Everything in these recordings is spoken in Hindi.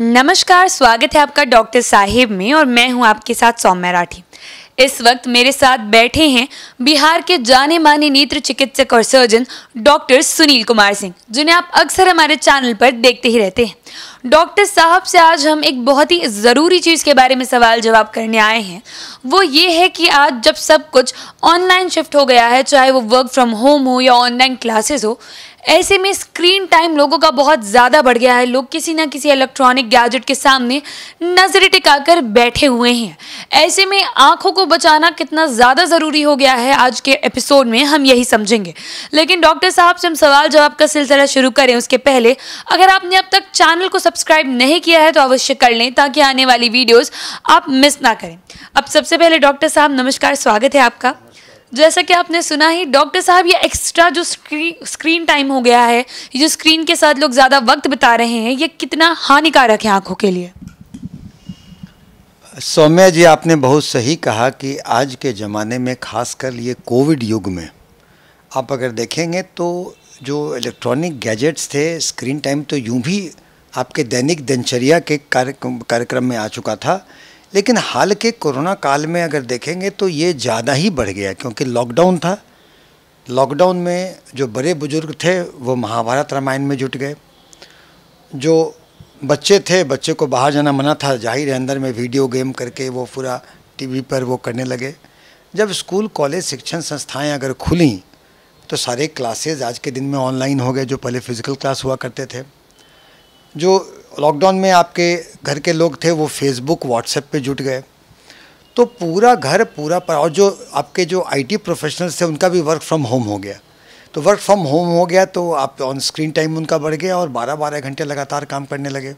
नमस्कार स्वागत है आपका डॉक्टर साहिब में और मैं हूं आपके साथ सौम्य राठी इस वक्त मेरे साथ बैठे हैं बिहार के जाने माने नेत्र चिकित्सक और सर्जन डॉक्टर सुनील कुमार सिंह जिन्हें आप अक्सर हमारे चैनल पर देखते ही रहते हैं डॉक्टर साहब से आज हम एक बहुत ही ज़रूरी चीज़ के बारे में सवाल जवाब करने आए हैं वो ये है कि आज जब सब कुछ ऑनलाइन शिफ्ट हो गया है चाहे वो वर्क फ्रॉम होम हो या ऑनलाइन क्लासेस हो ऐसे में स्क्रीन टाइम लोगों का बहुत ज़्यादा बढ़ गया है लोग किसी ना किसी इलेक्ट्रॉनिक गैजेट के सामने नज़रें टिकाकर बैठे हुए हैं ऐसे में आंखों को बचाना कितना ज़्यादा ज़रूरी हो गया है आज के एपिसोड में हम यही समझेंगे लेकिन डॉक्टर साहब से हम सवाल जवाब का सिलसिला शुरू करें उसके पहले अगर आपने अब तक चैनल को सब्सक्राइब नहीं किया है तो अवश्य कर लें ताकि आने वाली वीडियोज़ आप मिस ना करें अब सबसे पहले डॉक्टर साहब नमस्कार स्वागत है आपका जैसा कि आपने सुना ही डॉक्टर साहब ये एक्स्ट्रा जो स्क्रीन स्क्रीन टाइम हो गया है ये जो स्क्रीन के साथ लोग ज़्यादा वक्त बिता रहे हैं ये कितना हानिकारक है आँखों के लिए सौम्या जी आपने बहुत सही कहा कि आज के ज़माने में खासकर ये कोविड युग में आप अगर देखेंगे तो जो इलेक्ट्रॉनिक गैजेट्स थे स्क्रीन टाइम तो यूं भी आपके दैनिक दिनचर्या के कार्यक्रम में आ चुका था लेकिन हाल के कोरोना काल में अगर देखेंगे तो ये ज़्यादा ही बढ़ गया क्योंकि लॉकडाउन था लॉकडाउन में जो बड़े बुजुर्ग थे वो महाभारत रामायण में जुट गए जो बच्चे थे बच्चे को बाहर जाना मना था जाहिर है अंदर में वीडियो गेम करके वो पूरा टीवी पर वो करने लगे जब स्कूल कॉलेज शिक्षण संस्थाएं अगर खुली तो सारे क्लासेज आज के दिन में ऑनलाइन हो गए जो पहले फिज़िकल क्लास हुआ करते थे जो लॉकडाउन में आपके घर के लोग थे वो फेसबुक व्हाट्सएप पे जुट गए तो पूरा घर पूरा पर और जो आपके जो आईटी प्रोफेशनल्स थे उनका भी वर्क फ्रॉम होम हो गया तो वर्क फ्रॉम होम हो गया तो आप ऑन स्क्रीन टाइम उनका बढ़ गया और बारह बारह घंटे लगातार काम करने लगे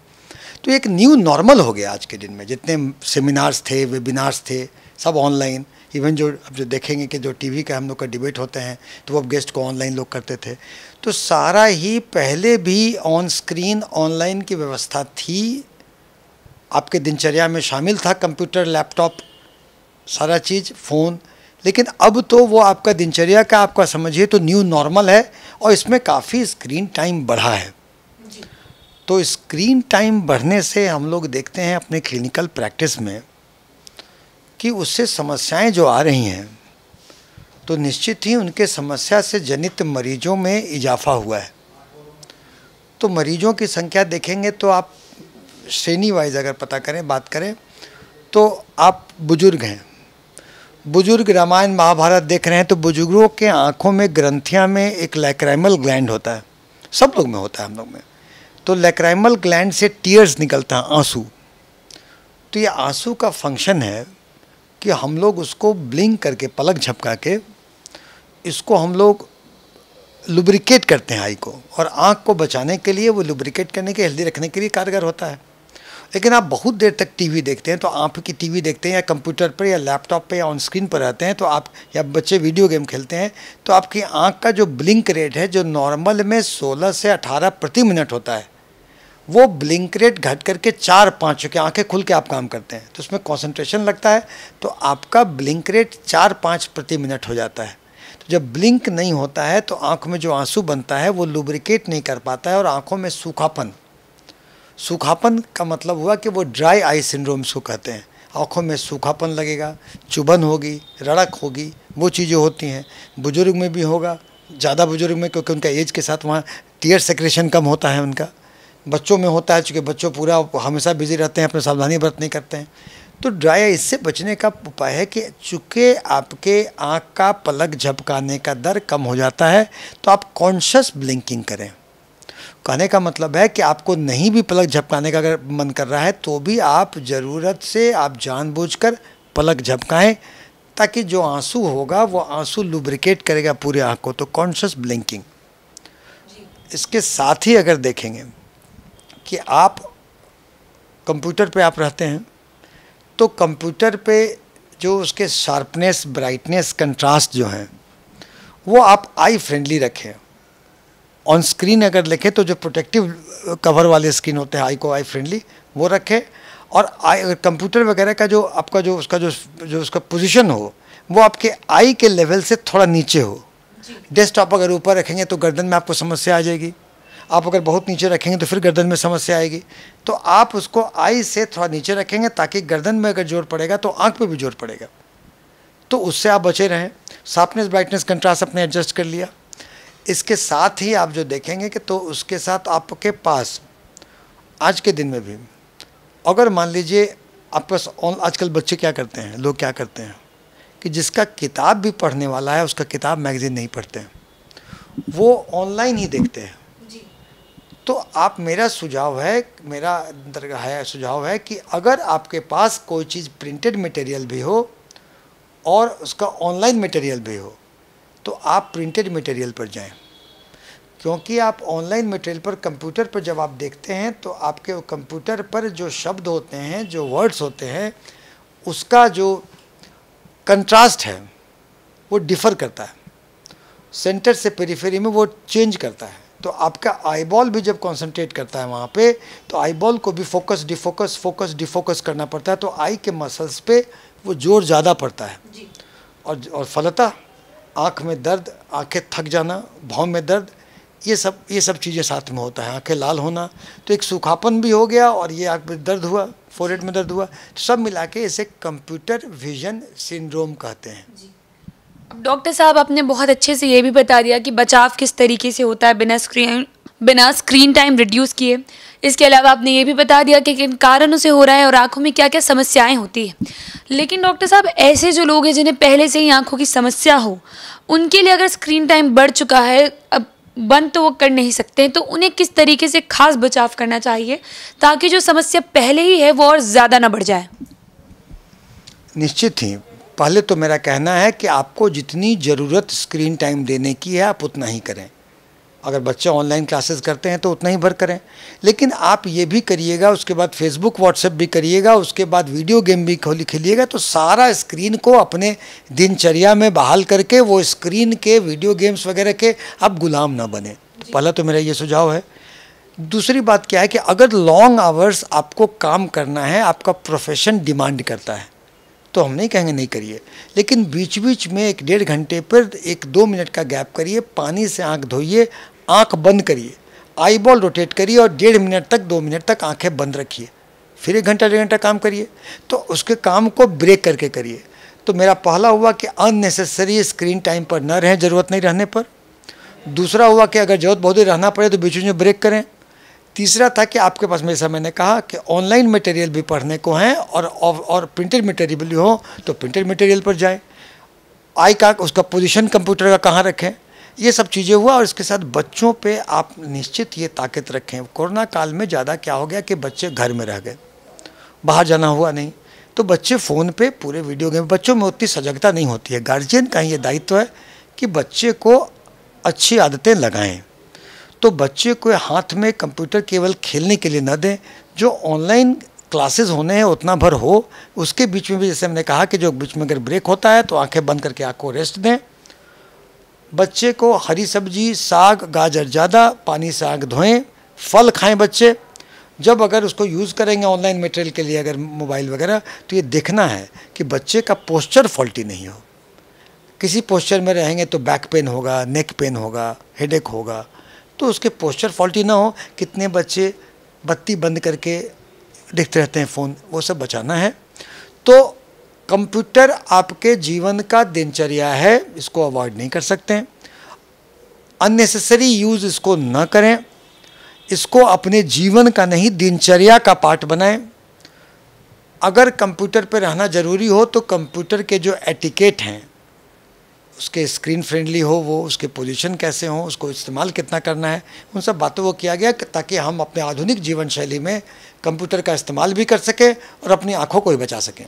तो एक न्यू नॉर्मल हो गया आज के दिन में जितने सेमिनार्स थे वेबिनार्स थे सब ऑनलाइन इवन जो अब जो देखेंगे कि जो टीवी का हम लोग का डिबेट होते हैं तो वो अब गेस्ट को ऑनलाइन लोग करते थे तो सारा ही पहले भी ऑन स्क्रीन ऑनलाइन की व्यवस्था थी आपके दिनचर्या में शामिल था कंप्यूटर लैपटॉप सारा चीज़ फ़ोन लेकिन अब तो वो आपका दिनचर्या का आपका समझिए तो न्यू नॉर्मल है और इसमें काफ़ी स्क्रीन टाइम बढ़ा है तो स्क्रीन टाइम बढ़ने से हम लोग देखते हैं अपने क्लिनिकल प्रैक्टिस में कि उससे समस्याएं जो आ रही हैं तो निश्चित ही उनके समस्या से जनित मरीजों में इजाफा हुआ है तो मरीजों की संख्या देखेंगे तो आप श्रेणी वाइज अगर पता करें बात करें तो आप बुजुर्ग हैं बुजुर्ग रामायण महाभारत देख रहे हैं तो बुजुर्गों के आँखों में ग्रंथियाँ में एक लैक्राइमल ग्लैंड होता है सब लोग में होता है हम लोग में तो लैक्राइमल ग्लैंड से टीयर्स निकलता है आंसू तो ये आंसू का फंक्शन है कि हम लोग उसको ब्लिंक करके पलक झपका के इसको हम लोग लुब्रिकेट करते हैं आई को और आँख को बचाने के लिए वो लुब्रिकेट करने के हेल्दी रखने के लिए कारगर होता है लेकिन आप बहुत देर तक टीवी देखते हैं तो आप की टीवी देखते हैं या कंप्यूटर पर या लैपटॉप पर या ऑन स्क्रीन पर रहते हैं तो आप या बच्चे वीडियो गेम खेलते हैं तो आपकी आँख का जो ब्लिंक रेट है जो नॉर्मल में सोलह से अठारह प्रति मिनट होता है वो ब्लिंक रेट घट करके चार पाँच हो के आंखें खुल के आप काम करते हैं तो उसमें कॉन्सेंट्रेशन लगता है तो आपका ब्लिंक रेट चार पाँच प्रति मिनट हो जाता है तो जब ब्लिंक नहीं होता है तो आँख में जो आंसू बनता है वो लुब्रिकेट नहीं कर पाता है और आँखों में सूखापन सूखापन का मतलब हुआ कि वो ड्राई आई सिंड्रोम को कहते हैं आँखों में सूखापन लगेगा चुभन होगी रड़क होगी वो चीज़ें होती हैं बुज़ुर्ग में भी होगा ज़्यादा बुज़ुर्ग में क्योंकि उनका एज के साथ वहाँ टीयर सेक्रेशन कम होता है उनका बच्चों में होता है चूँकि बच्चों पूरा हमेशा बिजी रहते हैं अपने सावधानी बरत नहीं करते हैं तो ड्राई आई इससे बचने का उपाय है कि चूँकि आपके आँख का पलक झपकाने का दर कम हो जाता है तो आप कॉन्शस ब्लिंकिंग करें कहने का मतलब है कि आपको नहीं भी पलक झपकाने का अगर मन कर रहा है तो भी आप ज़रूरत से आप जानबूझकर पलक झपकाएं ताकि जो आंसू होगा वो आंसू लुब्रिकेट करेगा पूरे आँख को तो कॉन्शस ब्लिंकिंग इसके साथ ही अगर देखेंगे कि आप कंप्यूटर पे आप रहते हैं तो कंप्यूटर पे जो उसके शार्पनेस ब्राइटनेस कंट्रास्ट जो हैं वो आप आई फ्रेंडली रखें ऑन स्क्रीन अगर लिखें तो जो प्रोटेक्टिव कवर वाले स्क्रीन होते हैं आई को आई फ्रेंडली वो रखें और आई कंप्यूटर वगैरह का जो आपका जो उसका जो जो उसका पोजीशन हो वो आपके आई के लेवल से थोड़ा नीचे हो डेस्कटॉप अगर ऊपर रखेंगे तो गर्दन में आपको समस्या आ जाएगी आप अगर बहुत नीचे रखेंगे तो फिर गर्दन में समस्या आएगी तो आप उसको आई से थोड़ा नीचे रखेंगे ताकि गर्दन में अगर जोर पड़ेगा तो आँख पर भी जोर पड़ेगा तो उससे आप बचे रहें साफनेस ब्राइटनेस कंट्रास्ट अपने एडजस्ट कर लिया इसके साथ ही आप जो देखेंगे कि तो उसके साथ आपके पास आज के दिन में भी अगर मान लीजिए आपके पास आजकल बच्चे क्या करते हैं लोग क्या करते हैं कि जिसका किताब भी पढ़ने वाला है उसका किताब मैगज़ीन नहीं पढ़ते हैं वो ऑनलाइन ही देखते हैं तो आप मेरा सुझाव है मेरा है सुझाव है कि अगर आपके पास कोई चीज़ प्रिंटेड मटेरियल भी हो और उसका ऑनलाइन मटेरियल भी हो तो आप प्रिंटेड मटेरियल पर जाएं क्योंकि आप ऑनलाइन मटेरियल पर कंप्यूटर पर जब आप देखते हैं तो आपके कंप्यूटर पर जो शब्द होते हैं जो वर्ड्स होते हैं उसका जो कंट्रास्ट है वो डिफ़र करता है सेंटर से पेरीफेरी में वो चेंज करता है तो आपका आईबॉल भी जब कॉन्सनट्रेट करता है वहाँ पे तो आईबॉल को भी फोकस डिफोकस फोकस डिफोकस करना पड़ता है तो आई के मसल्स पे वो जोर ज़्यादा पड़ता है और और फलता आँख में दर्द आँखें थक जाना भाव में दर्द ये सब ये सब चीज़ें साथ में होता है आँखें लाल होना तो एक सूखापन भी हो गया और ये आँख में दर्द हुआ फोरेट में दर्द हुआ तो सब मिला के इसे कंप्यूटर विजन सिंड्रोम कहते हैं डॉक्टर साहब आपने बहुत अच्छे से ये भी बता दिया कि बचाव किस तरीके से होता है बिना स्क्रीन बिना स्क्रीन टाइम रिड्यूस किए इसके अलावा आपने ये भी बता दिया कि किन कारणों से हो रहा है और आंखों में क्या क्या समस्याएं होती हैं लेकिन डॉक्टर साहब ऐसे जो लोग हैं जिन्हें पहले से ही आंखों की समस्या हो उनके लिए अगर स्क्रीन टाइम बढ़ चुका है अब बंद तो वो कर नहीं सकते हैं तो उन्हें किस तरीके से खास बचाव करना चाहिए ताकि जो समस्या पहले ही है वो और ज़्यादा ना बढ़ जाए निश्चित ही पहले तो मेरा कहना है कि आपको जितनी ज़रूरत स्क्रीन टाइम देने की है आप उतना ही करें अगर बच्चे ऑनलाइन क्लासेस करते हैं तो उतना ही भर करें लेकिन आप ये भी करिएगा उसके बाद फेसबुक व्हाट्सएप भी करिएगा उसके बाद वीडियो गेम भी खोली खेलिएगा तो सारा स्क्रीन को अपने दिनचर्या में बहाल करके वो स्क्रीन के वीडियो गेम्स वगैरह के आप गुलाम ना बने तो पहला तो मेरा ये सुझाव है दूसरी बात क्या है कि अगर लॉन्ग आवर्स आपको काम करना है आपका प्रोफेशन डिमांड करता है तो हम नहीं कहेंगे नहीं करिए लेकिन बीच बीच में एक डेढ़ घंटे पर एक दो मिनट का गैप करिए पानी से आँख धोइए आँख बंद करिए आई बॉल रोटेट करिए और डेढ़ मिनट तक दो मिनट तक आँखें बंद रखिए फिर एक घंटा डेढ़ घंटा काम करिए तो उसके काम को ब्रेक करके करिए तो मेरा पहला हुआ कि अननेसेसरी स्क्रीन टाइम पर न रहें ज़रूरत नहीं रहने पर दूसरा हुआ कि अगर ज़रूरत बहुत ही रहना पड़े तो बीच में ब्रेक करें तीसरा था कि आपके पास में जैसा मैंने कहा कि ऑनलाइन मटेरियल भी पढ़ने को हैं और और, और प्रिंटेड मटेरियल भी हो तो प्रिंटेड मटेरियल पर जाएं आई का उसका पोजीशन कंप्यूटर का कहाँ रखें ये सब चीज़ें हुआ और इसके साथ बच्चों पे आप निश्चित ये ताकत रखें कोरोना काल में ज़्यादा क्या हो गया कि बच्चे घर में रह गए बाहर जाना हुआ नहीं तो बच्चे फ़ोन पर पूरे वीडियो गेम बच्चों में उतनी सजगता नहीं होती है गार्जियन का ये दायित्व है कि बच्चे को अच्छी आदतें लगाएँ तो बच्चे को हाथ में कंप्यूटर केवल खेलने के लिए न दें जो ऑनलाइन क्लासेस होने हैं उतना भर हो उसके बीच में भी जैसे हमने कहा कि जो बीच में अगर ब्रेक होता है तो आंखें बंद करके आँख को रेस्ट दें बच्चे को हरी सब्जी साग गाजर ज़्यादा पानी से आँख धोएं फल खाएं बच्चे जब अगर उसको यूज़ करेंगे ऑनलाइन मटेरियल के लिए अगर मोबाइल वगैरह तो ये देखना है कि बच्चे का पोस्चर फॉल्टी नहीं हो किसी पोस्चर में रहेंगे तो बैक पेन होगा नेक पेन होगा हेडेक होगा तो उसके पोस्चर फॉल्टी ना हो कितने बच्चे बत्ती बंद करके देखते रहते हैं फ़ोन वो सब बचाना है तो कंप्यूटर आपके जीवन का दिनचर्या है इसको अवॉइड नहीं कर सकते अननेसेसरी यूज़ इसको न करें इसको अपने जीवन का नहीं दिनचर्या का पार्ट बनाएं अगर कंप्यूटर पर रहना ज़रूरी हो तो कंप्यूटर के जो एटिकेट हैं उसके स्क्रीन फ्रेंडली हो वो उसके पोजीशन कैसे हो उसको इस्तेमाल कितना करना है उन सब बातों को किया गया ताकि हम अपने आधुनिक जीवन शैली में कंप्यूटर का इस्तेमाल भी कर सकें और अपनी आँखों को भी बचा सकें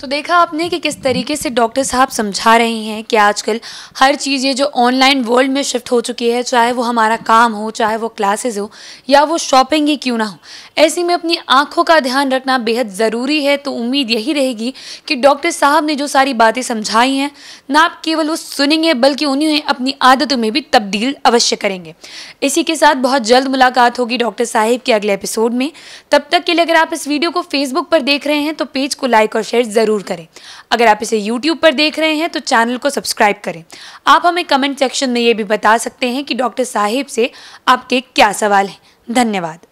तो देखा आपने कि किस तरीके से डॉक्टर साहब समझा रहे हैं कि आजकल हर चीज़ ये जो ऑनलाइन वर्ल्ड में शिफ्ट हो चुकी है चाहे वो हमारा काम हो चाहे वो क्लासेस हो या वो शॉपिंग ही क्यों ना हो ऐसे में अपनी आंखों का ध्यान रखना बेहद ज़रूरी है तो उम्मीद यही रहेगी कि डॉक्टर साहब ने जो सारी बातें समझाई हैं ना आप केवल वो सुनेंगे बल्कि उन्हें अपनी आदतों में भी तब्दील अवश्य करेंगे इसी के साथ बहुत जल्द मुलाकात होगी डॉक्टर साहिब के अगले एपिसोड में तब तक के लिए अगर आप इस वीडियो को फेसबुक पर देख रहे हैं तो पेज को लाइक और शेयर ज़रूर ज़रूर करें अगर आप इसे यूट्यूब पर देख रहे हैं तो चैनल को सब्सक्राइब करें आप हमें कमेंट सेक्शन में ये भी बता सकते हैं कि डॉक्टर साहिब से आपके क्या सवाल हैं धन्यवाद